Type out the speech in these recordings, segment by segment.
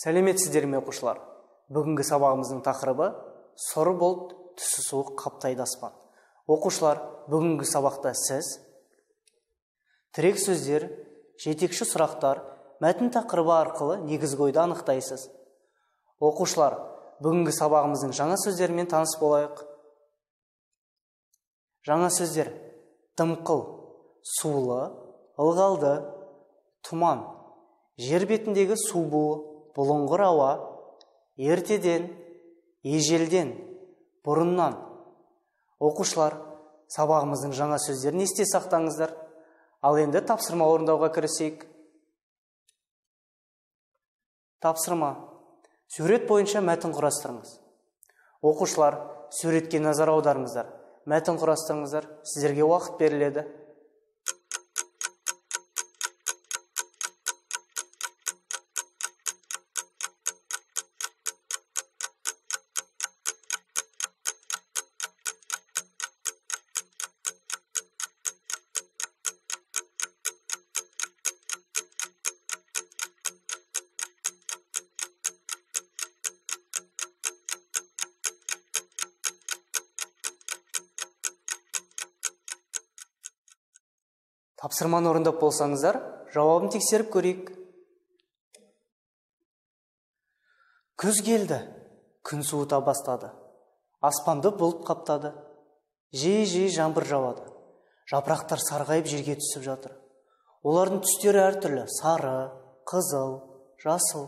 сәлеметсіздер ме оқушылар бүгінгі сабағымыздың тақырыбы сұр бұлт түсі суық қаптайды аспан оқушылар бүгінгі сабақта сіз тірек сөздер жетекші сұрақтар мәтін тақырыбы арқылы негізгі ойды анықтайсыз оқушылар бүгінгі сабағымыздың жаңа сөздерімен таныс болайық жаңа сөздер дымқыл сулы ылғалды тұман жер бетіндегі су буы бұлыңғыр ауа ертеден ежелден бұрыннан оқушылар сабағымыздың жаңа сөздерін есте сақтаңыздар ал енді тапсырма орындауға кірісейік тапсырма сурет бойынша мәтін құрастырыңыз оқушылар суретке назар аударыңыздар мәтін құрастырыңыздар сіздерге уақыт беріледі тапсырманы орындап болсаңыздар жауабын тексеріп көрейік күз келді күн суыта бастады аспанды бұлт қаптады жиі жиі жаңбыр жауады жапырақтар сарғайып жерге түсіп жатыр олардың түстері әртүрлі сары қызыл жасыл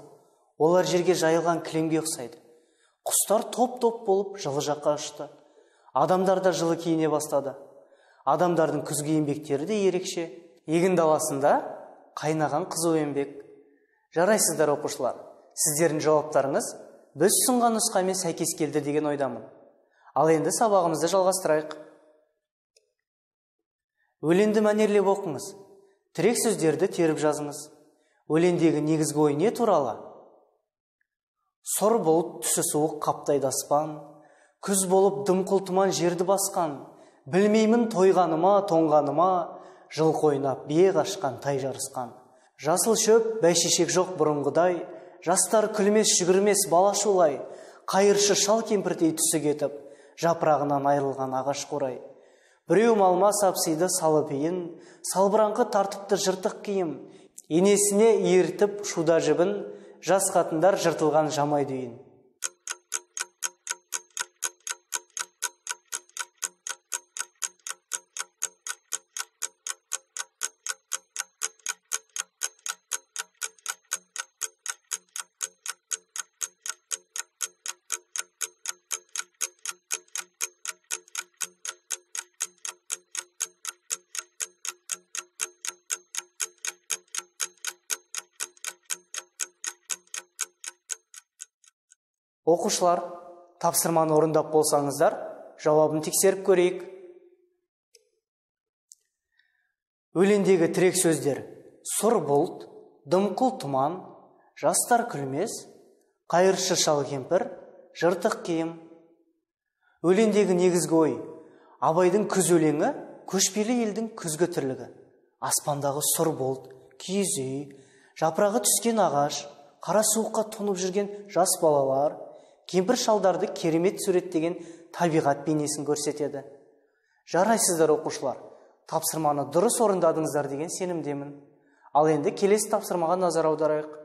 олар жерге жайылған кілемге ұқсайды құстар топ топ болып жылы жаққа ұшты адамдар да жылы киіне бастады адамдардың күзгі еңбектері де ерекше егін даласында қайнаған қызу еңбек жарайсыздар оқушылар сіздердің жауаптарыңыз біз ұсынған нұсқамен сәйкес келді деген ойдамын ал енді сабағымызды жалғастырайық өлеңді мәнерлеп оқыңыз тірек сөздерді теріп жазыңыз өлеңдегі негізгі ой не туралы сұр бұлт түсі суық қаптайды аспан күз болып дымқыл тұман жерді басқан білмеймін тойғаныма тоңғаныма жыл қойнап, бие қашқан тай жарысқан жасыл шөп бәйшешек жоқ бұрынғыдай жастар күлмес жүгірмес бала шулай қайыршы шал кемпірдей түсі кетіп жапырағынан айрылған ағаш қорай. біреу малма сапсиды салып иін салбыраңқы тартыпты жыртық киім енесіне иіртіп шуда жібін жас қатындар жыртылған жамай дүйін оқушылар тапсырманы орындап болсаңыздар жауабын тексеріп көрейік өлеңдегі тірек сөздер сұр бұлт дымқыл тұман жастар күлмес қайыршы шал кемпір жыртық киім өлеңдегі негізгі ой абайдың күз өлеңі көшпелі елдің күзгі тірлігі аспандағы сұр бұлт киіз үй жапырағы түскен ағаш қара суыққа тоңып жүрген жас балалар кемпір шалдарды керемет суреттеген табиғат бейнесін көрсетеді жарайсыздар оқушылар тапсырманы дұрыс орындадыңыздар деген сенімдемін ал енді келесі тапсырмаға назар аударайық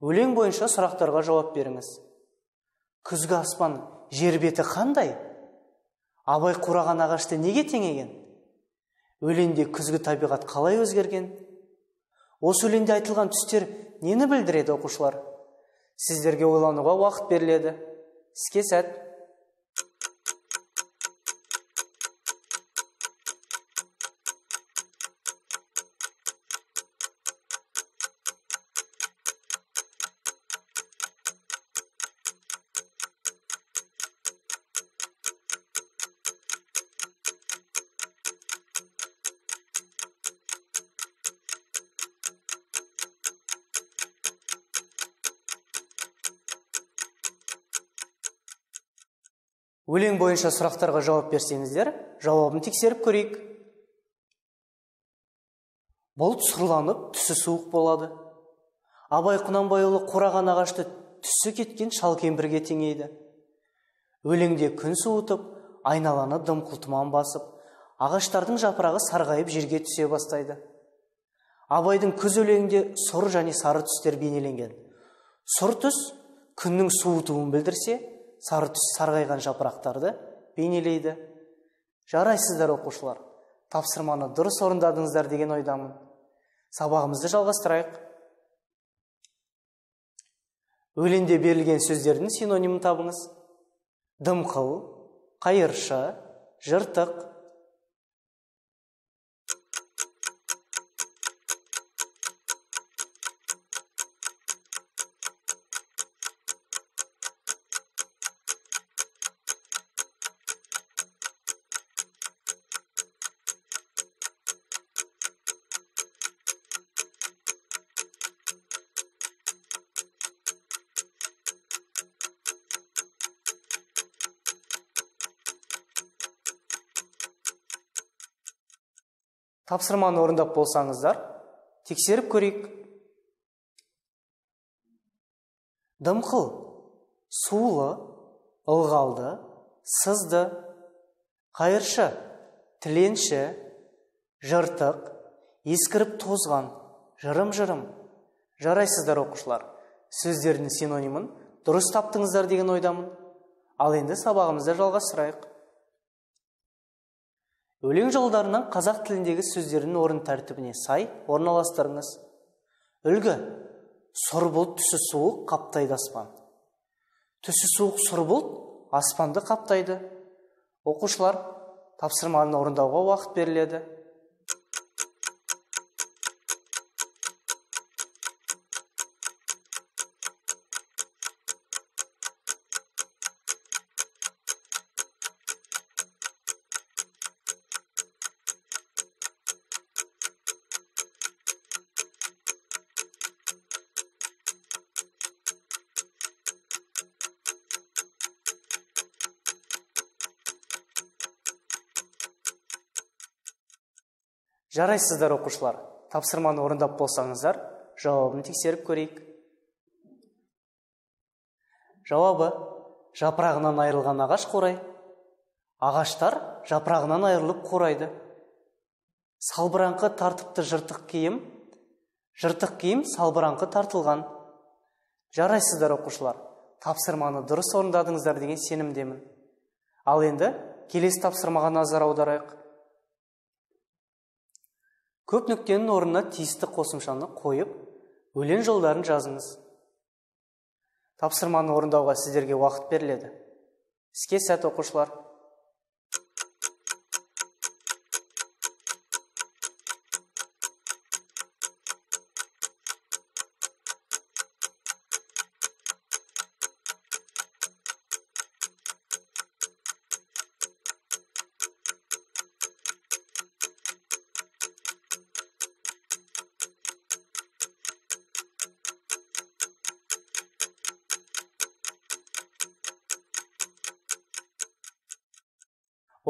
өлең бойынша сұрақтарға жауап беріңіз күзгі аспан жер беті қандай абай қураған ағашты неге теңеген өлеңде күзгі табиғат қалай өзгерген осы өлеңде айтылған түстер нені білдіреді оқушылар сіздерге ойлануға уақыт беріледі іске сәт өлең бойынша сұрақтарға жауап берсеңіздер жауабын тексеріп көрейік бұлт сұрланып түсі суық болады абай құнанбайұлы қураған ағашты түсі кеткен шал кемпірге теңейді өлеңде күн суытып айналаны дымқыл тұман басып ағаштардың жапырағы сарғайып жерге түсе бастайды абайдың күз өлеңінде сұр және сары түстер бейнеленген сұр түс күннің суытуын білдірсе сары түс сарғайған жапырақтарды бейнелейді жарайсыздар оқушылар тапсырманы дұрыс орындадыңыздар деген ойдамын сабағымызды жалғастырайық өлеңде берілген сөздердің синонимін табыңыз дымқыл қайыршы жыртық тапсырманы орындап болсаңыздар тексеріп көрейік дымқыл сулы ылғалды сызды қайыршы тіленші жыртық ескіріп тозған жырым жырым жарайсыздар оқушылар сөздердің синонимін дұрыс таптыңыздар деген ойдамын ал енді сабағымызды жалғастырайық өлең жолдарынан қазақ тіліндегі сөздерінің орын тәртібіне сай орналастырыңыз үлгі сұр бұлт түсі суық қаптайды аспан түсі суық сұр бұлт аспанды қаптайды оқушылар тапсырманы орындауға уақыт беріледі жарайсыздар оқушылар тапсырманы орындап болсаңыздар жауабын тексеріп көрейік жауабы жапырағынан айырылған ағаш қурай ағаштар жапырағынан айырылып қурайды салбыраңқы тартыпты жыртық киім жыртық киім салбыраңқы тартылған жарайсыздар оқушылар тапсырманы дұрыс орындадыңыздар деген сенімдемін ал енді келесі тапсырмаға назар аударайық көп нүктенің орнына тиісті қосымшаны қойып өлең жолдарын жазыңыз тапсырманы орындауға сіздерге уақыт беріледі іске сәт оқушылар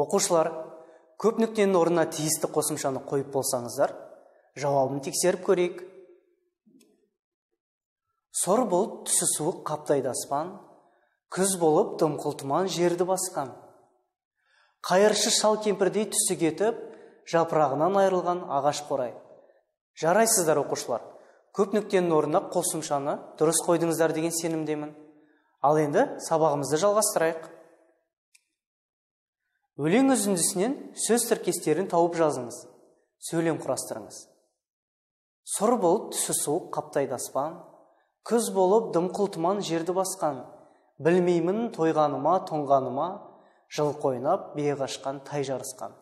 оқушылар көп нүктенің орнына тиісті қосымшаны қойып болсаңыздар жауабын тексеріп көрейік сор болып түсі суық қаптайды аспан күз болып дымқыл тұман жерді басқан қайыршы шал кемпірдей түсі кетіп жапырағынан айырылған ағаш қорай жарайсыздар оқушылар көп нүктенің орнына қосымшаны дұрыс қойдыңыздар деген сенімдемін ал енді сабағымызды жалғастырайық өлең үзіндісінен сөз тіркестерін тауып жазыңыз сөйлем құрастырыңыз сұр болып түсі суық қаптайды аспан күз болып дымқыл тұман жерді басқан білмеймін тойғаныма тоңғаныма жыл қойнап, бие қашқан тай жарысқан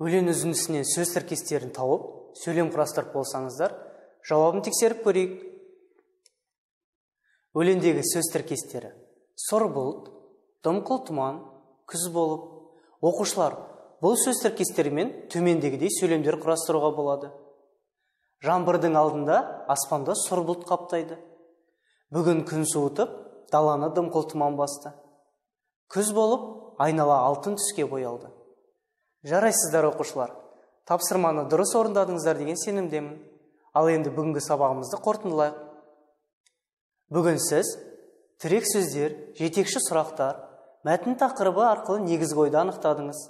өлең үзіндісінен сөз тіркестерін тауып сөйлем құрастырып болсаңыздар жауабын тексеріп көрейік өлеңдегі сөз тіркестері сұр бұлт дымқыл тұман күз болып оқушылар бұл сөз тіркестерімен төмендегідей сөйлемдер құрастыруға болады жаңбырдың алдында аспанда сұр бұлт қаптайды бүгін күн суытып даланы дымқыл тұман басты күз болып айнала алтын түске боялды жарайсыздар оқушылар тапсырманы дұрыс орындадыңыздар деген сенімдемін ал енді бүгінгі сабағымызды қорытындылайық бүгін сіз тірек сөздер жетекші сұрақтар мәтін тақырыбы арқылы негізгі ойды анықтадыңыз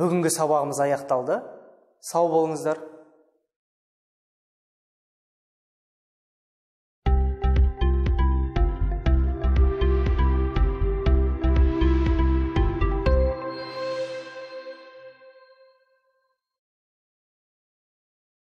бүгінгі сабағымыз аяқталды сау болыңыздар